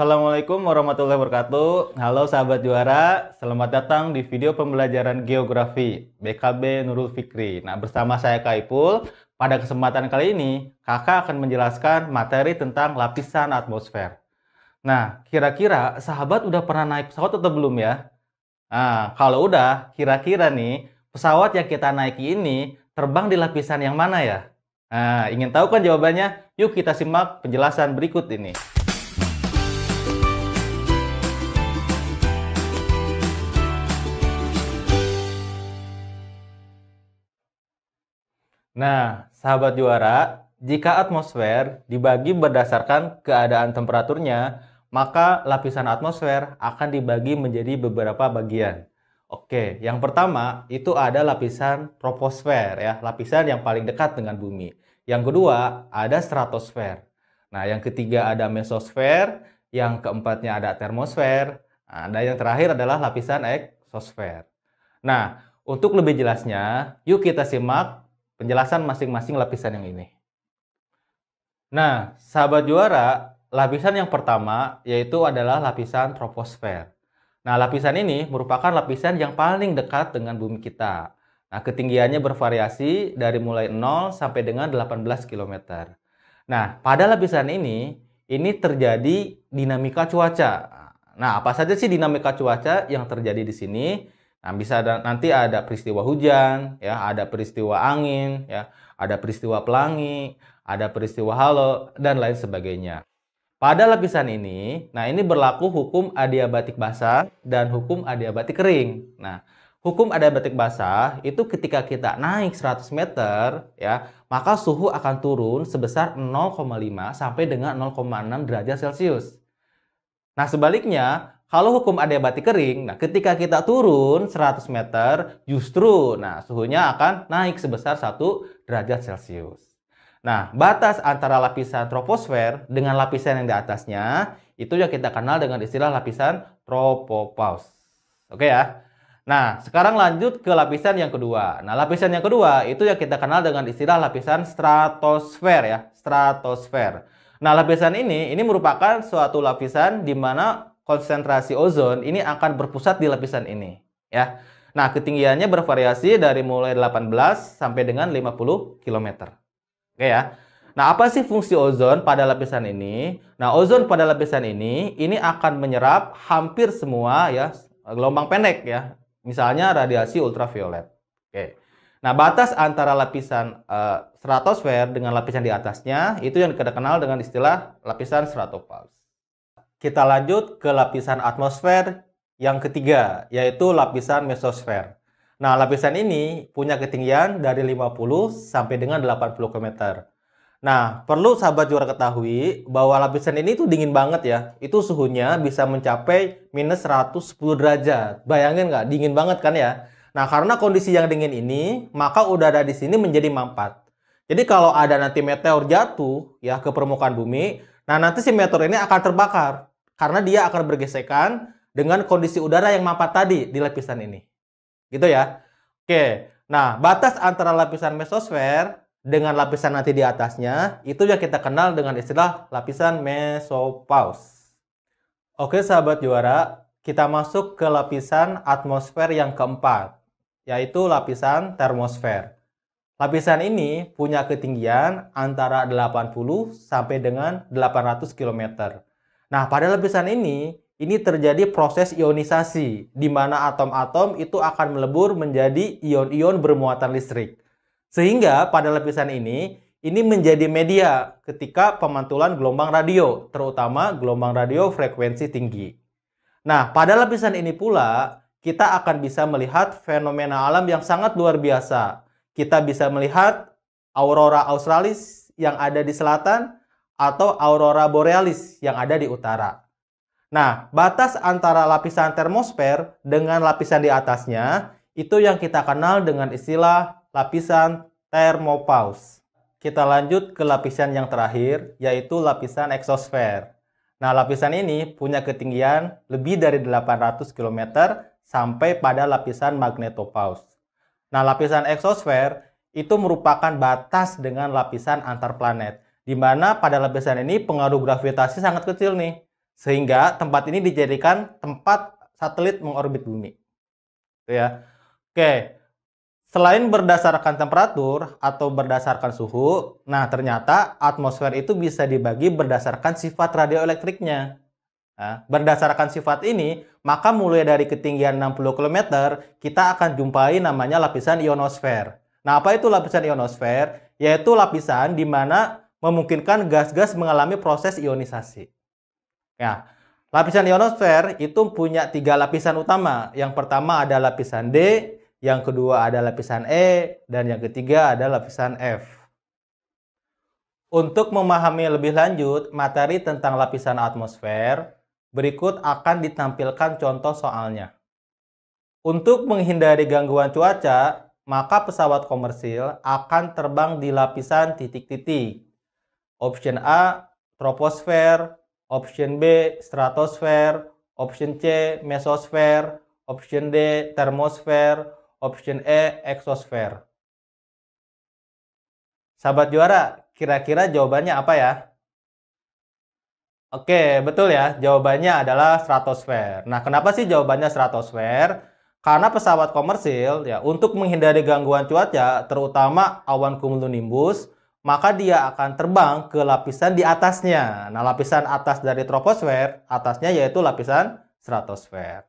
Assalamualaikum warahmatullahi wabarakatuh. Halo sahabat juara, selamat datang di video pembelajaran geografi BKB Nurul Fikri. Nah, bersama saya Kaipul, pada kesempatan kali ini Kakak akan menjelaskan materi tentang lapisan atmosfer. Nah, kira-kira sahabat udah pernah naik pesawat atau belum ya? Nah, kalau udah, kira-kira nih pesawat yang kita naiki ini terbang di lapisan yang mana ya? Nah, ingin tahu kan jawabannya? Yuk kita simak penjelasan berikut ini. Nah, sahabat juara, jika atmosfer dibagi berdasarkan keadaan temperaturnya, maka lapisan atmosfer akan dibagi menjadi beberapa bagian. Oke, yang pertama itu ada lapisan troposfer ya, lapisan yang paling dekat dengan bumi. Yang kedua ada stratosfer. Nah, yang ketiga ada mesosfer, yang keempatnya ada termosfer, nah, dan yang terakhir adalah lapisan eksosfer. Nah, untuk lebih jelasnya, yuk kita simak penjelasan masing-masing lapisan yang ini. Nah, sahabat juara, lapisan yang pertama yaitu adalah lapisan troposfer. Nah, lapisan ini merupakan lapisan yang paling dekat dengan bumi kita. Nah, ketinggiannya bervariasi dari mulai 0 sampai dengan 18 km. Nah, pada lapisan ini, ini terjadi dinamika cuaca. Nah, apa saja sih dinamika cuaca yang terjadi di sini? Nah, bisa ada, nanti ada peristiwa hujan, ya, ada peristiwa angin, ya, ada peristiwa pelangi, ada peristiwa halo, dan lain sebagainya. Pada lapisan ini, nah ini berlaku hukum adiabatik basah dan hukum adiabatik kering. Nah, hukum adiabatik basah itu ketika kita naik 100 meter, ya, maka suhu akan turun sebesar 0,5 sampai dengan 0,6 derajat Celcius. Nah, sebaliknya, kalau hukum adiabatik kering, nah ketika kita turun 100 meter, justru nah suhunya akan naik sebesar 1 derajat Celcius. Nah, batas antara lapisan troposfer dengan lapisan yang di atasnya, itu yang kita kenal dengan istilah lapisan tropopause. Oke ya? Nah, sekarang lanjut ke lapisan yang kedua. Nah, lapisan yang kedua itu yang kita kenal dengan istilah lapisan stratosfer ya, stratosfer. Nah, lapisan ini ini merupakan suatu lapisan di mana konsentrasi ozon ini akan berpusat di lapisan ini ya. Nah, ketinggiannya bervariasi dari mulai 18 sampai dengan 50 km. Oke ya. Nah, apa sih fungsi ozon pada lapisan ini? Nah, ozon pada lapisan ini ini akan menyerap hampir semua ya gelombang pendek ya. Misalnya radiasi ultraviolet. Oke. Nah, batas antara lapisan uh, stratosfer dengan lapisan di atasnya itu yang dikenal dengan istilah lapisan stratopause. Kita lanjut ke lapisan atmosfer yang ketiga, yaitu lapisan mesosfer. Nah, lapisan ini punya ketinggian dari 50 sampai dengan 80 km. Nah, perlu sahabat juara ketahui bahwa lapisan ini tuh dingin banget ya. Itu suhunya bisa mencapai minus 110 derajat. Bayangin nggak? Dingin banget kan ya? Nah, karena kondisi yang dingin ini, maka udara di sini menjadi mampat. Jadi kalau ada nanti meteor jatuh ya ke permukaan bumi, nah nanti si meteor ini akan terbakar karena dia akan bergesekan dengan kondisi udara yang mapat tadi di lapisan ini. Gitu ya. Oke. Nah, batas antara lapisan mesosfer dengan lapisan nanti di atasnya itu yang kita kenal dengan istilah lapisan mesopause. Oke, sahabat juara, kita masuk ke lapisan atmosfer yang keempat, yaitu lapisan termosfer. Lapisan ini punya ketinggian antara 80 sampai dengan 800 km. Nah, pada lapisan ini, ini terjadi proses ionisasi, di mana atom-atom itu akan melebur menjadi ion-ion bermuatan listrik. Sehingga pada lapisan ini, ini menjadi media ketika pemantulan gelombang radio, terutama gelombang radio frekuensi tinggi. Nah, pada lapisan ini pula, kita akan bisa melihat fenomena alam yang sangat luar biasa. Kita bisa melihat aurora australis yang ada di selatan, atau aurora borealis yang ada di utara. Nah, batas antara lapisan termosfer dengan lapisan di atasnya itu yang kita kenal dengan istilah lapisan termopause. Kita lanjut ke lapisan yang terakhir, yaitu lapisan eksosfer. Nah, lapisan ini punya ketinggian lebih dari 800 km sampai pada lapisan magnetopause. Nah, lapisan eksosfer itu merupakan batas dengan lapisan antar planet di mana pada lapisan ini pengaruh gravitasi sangat kecil nih, sehingga tempat ini dijadikan tempat satelit mengorbit bumi. Gitu ya. Oke. Selain berdasarkan temperatur atau berdasarkan suhu, nah ternyata atmosfer itu bisa dibagi berdasarkan sifat radioelektriknya. Nah, berdasarkan sifat ini, maka mulai dari ketinggian 60 km, kita akan jumpai namanya lapisan ionosfer. Nah, apa itu lapisan ionosfer? Yaitu lapisan di mana memungkinkan gas-gas mengalami proses ionisasi. Ya, lapisan ionosfer itu punya tiga lapisan utama. Yang pertama ada lapisan D, yang kedua ada lapisan E, dan yang ketiga ada lapisan F. Untuk memahami lebih lanjut materi tentang lapisan atmosfer, berikut akan ditampilkan contoh soalnya. Untuk menghindari gangguan cuaca, maka pesawat komersil akan terbang di lapisan titik-titik. Option A troposfer, option B stratosfer, option C mesosfer, option D termosfer, option E eksosfer. Sahabat juara, kira-kira jawabannya apa ya? Oke, betul ya. Jawabannya adalah stratosfer. Nah, kenapa sih jawabannya stratosfer? Karena pesawat komersil ya untuk menghindari gangguan cuaca, terutama awan cumulonimbus, maka dia akan terbang ke lapisan di atasnya. Nah, lapisan atas dari troposfer, atasnya yaitu lapisan stratosfer.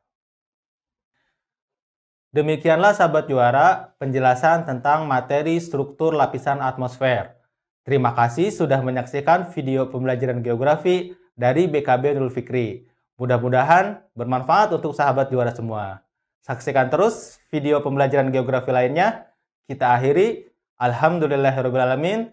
Demikianlah sahabat juara penjelasan tentang materi struktur lapisan atmosfer. Terima kasih sudah menyaksikan video pembelajaran geografi dari BKB Nurul Fikri. Mudah-mudahan bermanfaat untuk sahabat juara semua. Saksikan terus video pembelajaran geografi lainnya. Kita akhiri. Alhamdulillahirrahmanirrahim.